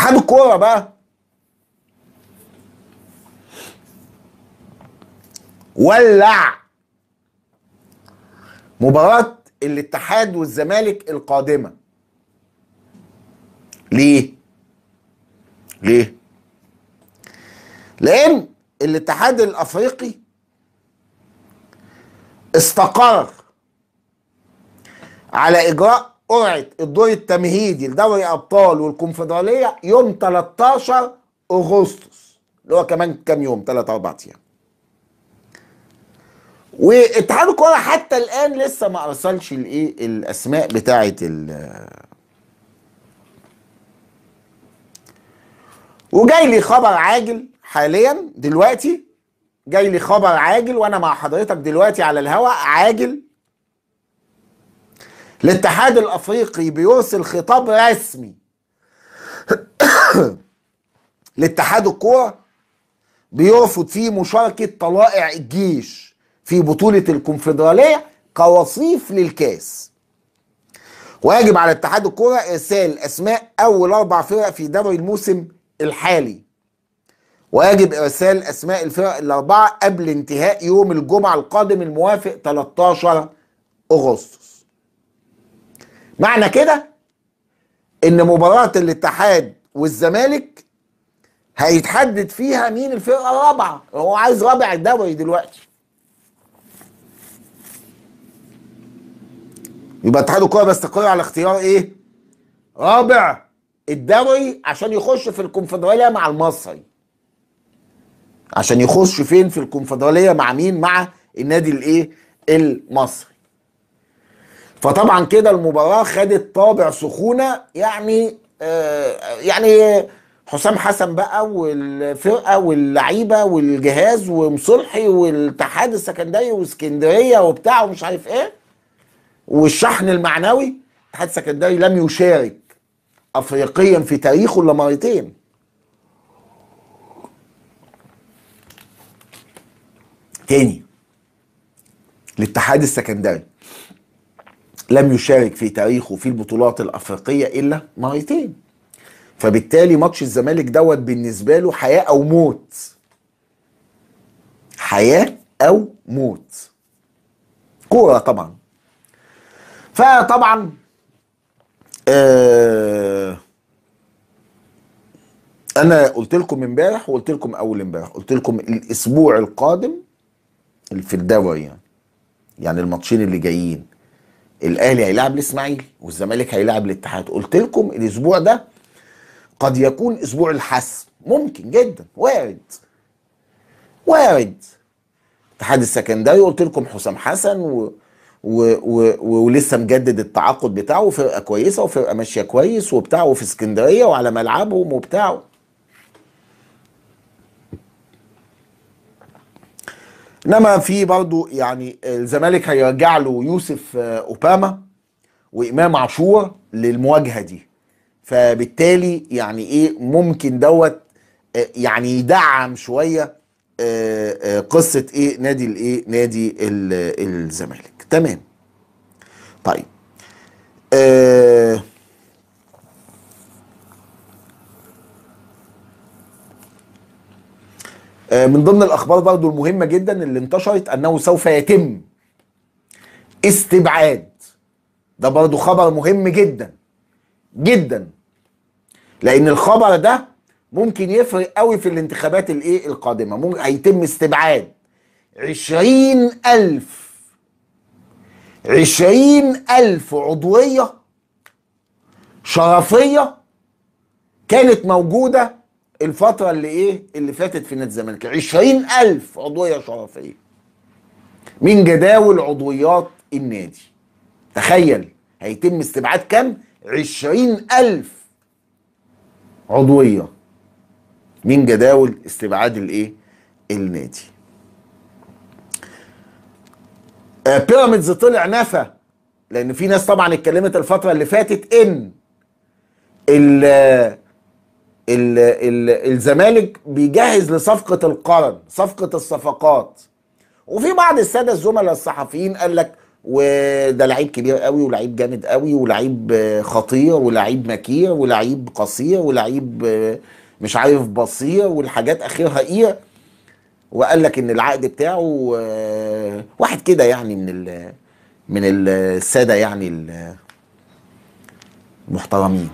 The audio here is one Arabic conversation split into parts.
اتحاد الكوره بقى ولع مباراة الاتحاد والزمالك القادمة ليه؟ ليه؟ لأن الاتحاد الأفريقي استقر على إجراء قرعه الدور التمهيدي لدوري ابطال والكونفدراليه يوم 13 اغسطس اللي هو كمان كام يوم 3 4 ايام واتحاد الكوره حتى الان لسه ما ارسلش الايه الاسماء بتاعه ال وجاي لي خبر عاجل حاليا دلوقتي جاي لي خبر عاجل وانا مع حضرتك دلوقتي على الهواء عاجل الاتحاد الافريقي بيرسل خطاب رسمي لاتحاد الكوره بيرفض فيه مشاركه طلائع الجيش في بطوله الكونفدراليه كوصيف للكاس ويجب على اتحاد الكوره ارسال اسماء اول اربع فرق في دوري الموسم الحالي ويجب ارسال اسماء الفرق الاربعه قبل انتهاء يوم الجمعه القادم الموافق 13 اغسطس معنى كده ان مباراه الاتحاد والزمالك هيتحدد فيها مين الفرقه الرابعه هو عايز رابع الدوري دلوقتي يبقى اتحاد الكوره بيستقر على اختيار ايه رابع الدوري عشان يخش في الكونفدراليه مع المصري عشان يخش فين في الكونفدراليه مع مين مع النادي الايه المصري فطبعا كده المباراه خدت طابع سخونه يعني آه، يعني حسام حسن بقى والفرقه واللعيبه والجهاز ومصلحي والاتحاد السكندري واسكندريه وبتاع ومش عارف ايه والشحن المعنوي الاتحاد السكندري لم يشارك افريقيا في تاريخه الا مرتين تاني الاتحاد السكندري لم يشارك في تاريخه في البطولات الافريقيه الا مرتين فبالتالي ماتش الزمالك دوت بالنسبه له حياه او موت حياه او موت كوره طبعا فطبعا آه انا قلت لكم امبارح وقلت لكم اول امبارح قلت لكم الاسبوع القادم في الدوري يعني يعني الماتشين اللي جايين الاهلي هيلاعب الاسماعيلي والزمالك هيلاعب الاتحاد قلت لكم الاسبوع ده قد يكون اسبوع الحسم ممكن جدا وارد وارد اتحاد السكندري قلت لكم حسام حسن و... و... و... ولسه مجدد التعاقد بتاعه فرقه كويسه وفرقه ماشيه كويس وبتاعه في اسكندريه وعلى ملعبهم وبتاعه انما في برضه يعني الزمالك هيرجع له يوسف آه، اوباما وامام عاشور للمواجهه دي فبالتالي يعني ايه ممكن دوت آه، يعني يدعم شويه آه، قصه ايه نادي الايه نادي الزمالك تمام طيب آه آه، من ضمن الاخبار برضو المهمه جدا اللي انتشرت انه سوف يتم استبعاد ده برضو خبر مهم جدا جدا لان الخبر ده ممكن يفرق قوي في الانتخابات الايه القادمه ممكن هيتم استبعاد عشرين ألف عشرين ألف عضوية شرفية كانت موجودة الفترة اللي ايه اللي فاتت في نادي الزمالك 20000 عضوية شرفية من جداول عضويات النادي تخيل هيتم استبعاد عشرين 20000 عضوية من جداول استبعاد الايه؟ النادي آه، بيراميدز طلع نفى لان في ناس طبعا اتكلمت الفترة اللي فاتت ان الزمالك بيجهز لصفقه القرن صفقه الصفقات وفي بعض الساده الزملاء الصحفيين قال لك وده لعيب كبير قوي ولعيب جامد قوي ولعيب خطير ولعيب مكير ولعيب قصير ولعيب مش عارف بصير والحاجات اخرها ايه وقال لك ان العقد بتاعه واحد كده يعني من ال من الساده يعني المحترمين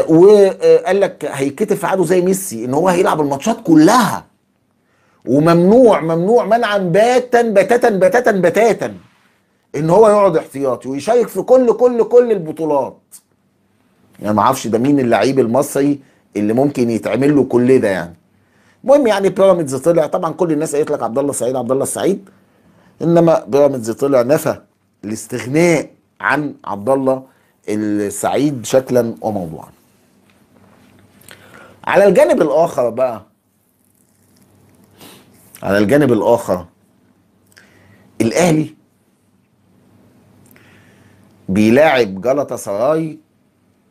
وقال لك في عاده زي ميسي ان هو هيلعب الماتشات كلها وممنوع ممنوع منعا باتا بتاتا بتاتا بتاتا ان هو يقعد احتياطي ويشارك في كل كل كل البطولات يعني ما اعرفش ده مين اللعيب المصري اللي ممكن يتعمل له كل ده يعني المهم يعني بيراميدز طلع طبعا كل الناس قالت لك عبد الله السعيد عبد الله السعيد انما بيراميدز طلع نفى الاستغناء عن عبد الله السعيد شكلا وموضوعا على الجانب الاخر بقى على الجانب الاخر الاهلي بيلاعب جلطة سراي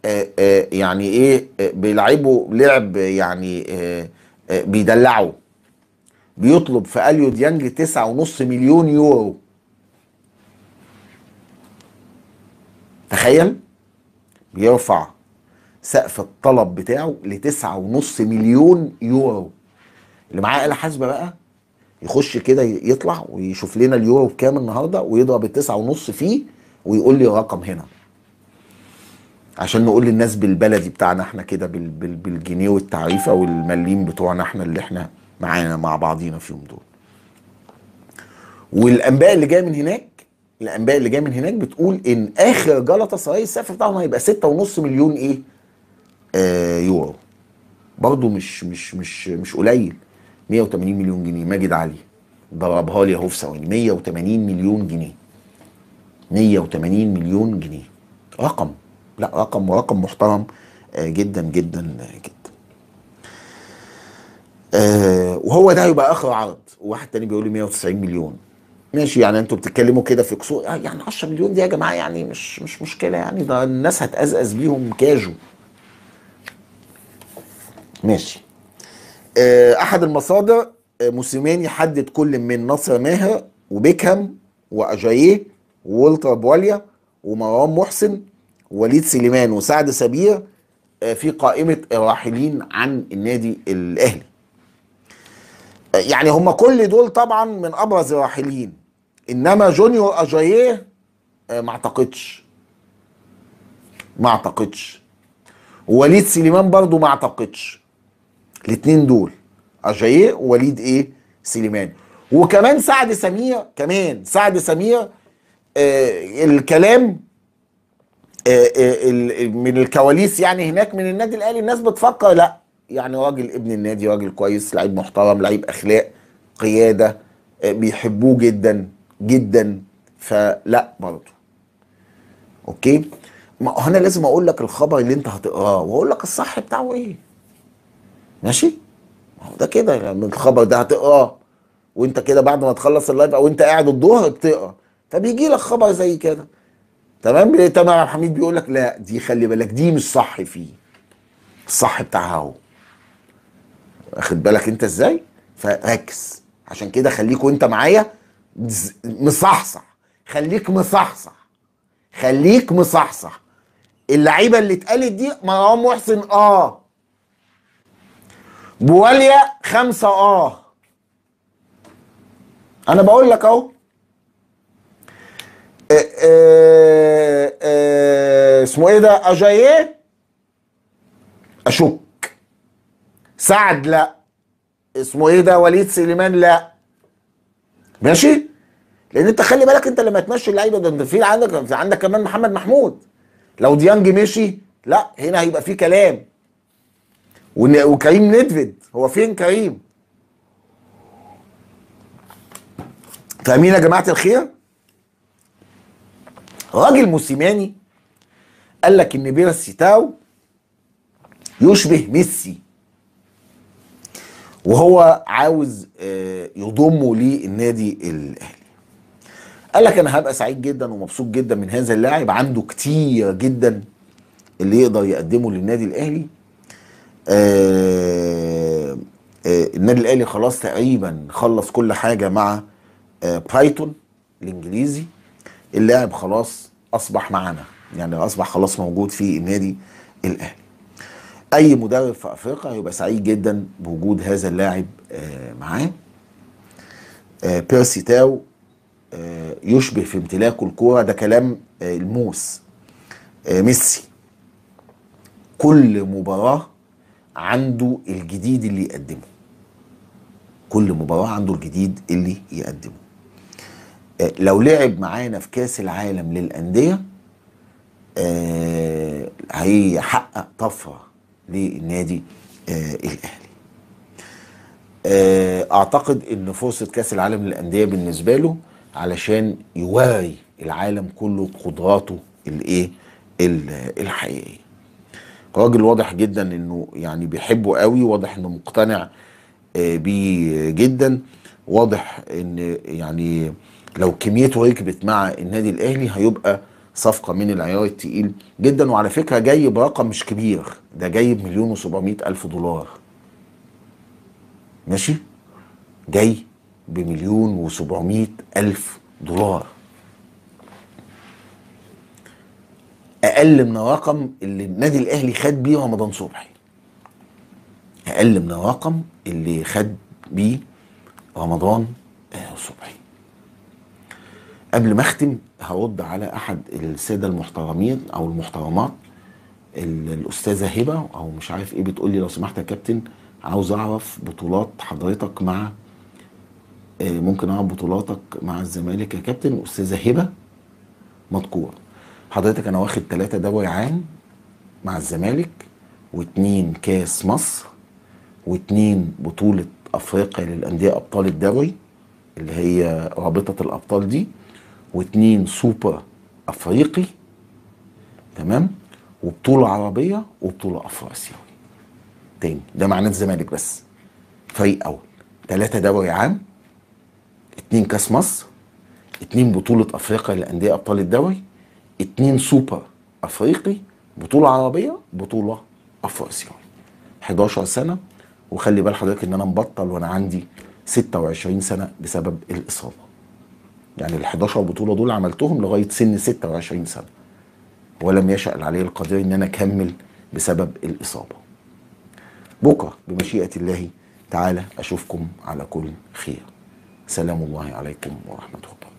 آه، آه، يعني ايه آه، بيلعبوا لعب يعني بيدلعوا بيدلعه بيطلب في اليو ديانج تسعة ونص مليون يورو تخيل بيرفع سقف الطلب بتاعه ل 9.5 مليون يورو اللي معاه آلة حاسبة بقى يخش كده يطلع ويشوف لنا اليورو بكام النهارده ويضرب التسعة ونص فيه ويقول لي رقم هنا عشان نقول للناس بالبلدي بتاعنا احنا كده بالجنيه والتعريفه والمليم بتوعنا احنا اللي احنا معانا مع بعضينا فيهم دول. والانباء اللي جايه من هناك الانباء اللي جايه من هناك بتقول ان اخر جلطه سراي السقف بتاعهم هيبقى 6.5 مليون ايه؟ آه، يورو برضه مش مش مش مش قليل 180 مليون جنيه ماجد علي ضربها لي اهو في ثواني 180 مليون جنيه 180 مليون جنيه رقم لا رقم رقم محترم آه، جدا جدا جدا آه، وهو ده هيبقى اخر عرض واحد تاني بيقول لي 190 مليون ماشي يعني انتوا بتتكلموا كده في قصور يعني 10 مليون دي يا جماعه يعني مش مش مشكله يعني ده الناس هتقزقز بيهم كاجو ماشي آه، احد المصادر آه، موسيماني حدد كل من نصر ماهر وبيكهام واجاييه وولتر بواليا ومروان محسن وليد سليمان وسعد سبير آه، في قائمه الراحلين عن النادي الاهلي يعني هم كل دول طبعا من ابرز الراحلين انما جونيور اجاييه ما اعتقدش ما اعتقدش وليد سليمان برضو ما اعتقدش الاثنين دول اجاييه ووليد ايه سليمان وكمان سعد سمير كمان سعد سمير آه الكلام آه آه من الكواليس يعني هناك من النادي الاهلي الناس بتفكر لا يعني راجل ابن النادي راجل كويس لعيب محترم لعيب اخلاق قياده آه، بيحبوه جدا جدا فلا برضه اوكي ما هنا لازم اقول لك الخبر اللي انت هتقراه واقول لك الصح بتاعه ايه ماشي ما هو ده كده يعني الخبر ده هتقراه وانت كده بعد ما تخلص اللايف او انت قاعد الظهر بتقرا فبيجي لك خبر زي كده تمام تامر عبد الحميد بيقول لك لا دي خلي بالك دي مش صح فيه الصح بتاعها اهو واخد بالك انت ازاي فركز عشان كده خليك وانت معايا مصحصح خليك مصحصح خليك مصحصح اللعيبه اللي اتقالت دي مروان محسن اه بواليا خمسة اه انا بقول لك اهو آه، آه، آه، اسمه ايه ده اجاييه اشك سعد لا اسمه ايه ده وليد سليمان لا ماشي لان انت خلي بالك انت لما تمشي اللعيبه ده انت في عندك في عندك كمان محمد محمود لو ديانج مشي لا هنا هيبقى في كلام وكريم ندفد هو فين كريم؟ فاهمين يا جماعه الخير؟ راجل موسيماني قال لك ان تاو يشبه ميسي وهو عاوز آه، يضمه للنادي الاهلي قال لك انا هبقى سعيد جدا ومبسوط جدا من هذا اللاعب عنده كتير جدا اللي يقدر يقدمه للنادي الاهلي آه،, آه النادي الاهلي خلاص تقريبا خلص كل حاجه مع آه برايتون الانجليزي اللاعب خلاص اصبح معانا يعني اصبح خلاص موجود في النادي الاهلي اي مدرب في افريقيا هيبقى سعيد جدا بوجود هذا اللاعب آه، معاه بيرسي آه، تاو يشبه في امتلاكه الكوره ده كلام الموس ميسي كل مباراه عنده الجديد اللي يقدمه كل مباراة عنده الجديد اللي يقدمه آه، لو لعب معانا في كاس العالم للأندية آه، هيحقق طفرة للنادي آه، الأهلي أعتقد إن فرصة كاس العالم للأندية بالنسبة له علشان يواري العالم كله قدراته الإيه الحقيقية راجل واضح جدا انه يعني بيحبه قوي واضح انه مقتنع آه، بيه جدا واضح ان يعني لو كميته ركبت مع النادي الاهلي هيبقى صفقه من العيار التقيل جدا وعلى فكره جاي برقم مش كبير ده جاي بمليون و700 الف دولار ماشي جاي بمليون و700 الف دولار اقل من الرقم اللي النادي الاهلي خد بيه رمضان صبحي اقل من الرقم اللي خد بيه رمضان صبحي قبل ما اختم هرد على احد الساده المحترمين او المحترمات الاستاذه هبه او مش عارف ايه بتقول لي لو سمحت يا كابتن عاوز اعرف بطولات حضرتك مع آه، ممكن اعرف بطولاتك مع الزمالك يا كابتن استاذه هبه مذكوره حضرتك انا واخد ثلاثه دوري عام مع الزمالك واثنين كاس مصر واثنين بطوله افريقيا للانديه ابطال الدوري اللي هي رابطه الابطال دي واثنين سوبر افريقي تمام وبطوله عربيه وبطوله افراسيوي تاني ده معناه الزمالك بس فريق اول ثلاثه دوري عام اثنين كاس مصر اثنين بطوله افريقيا للانديه ابطال الدوري اتنين سوبر افريقي بطوله عربيه بطوله افريقيه 11 سنه وخلي بال حضرتك ان انا مبطل وانا عندي 26 سنه بسبب الاصابه يعني ال 11 بطوله دول عملتهم لغايه سن 26 سنه ولم يشأ العلي القدير ان انا اكمل بسبب الاصابه بكره بمشيئه الله تعالى اشوفكم على كل خير سلام الله عليكم ورحمه الله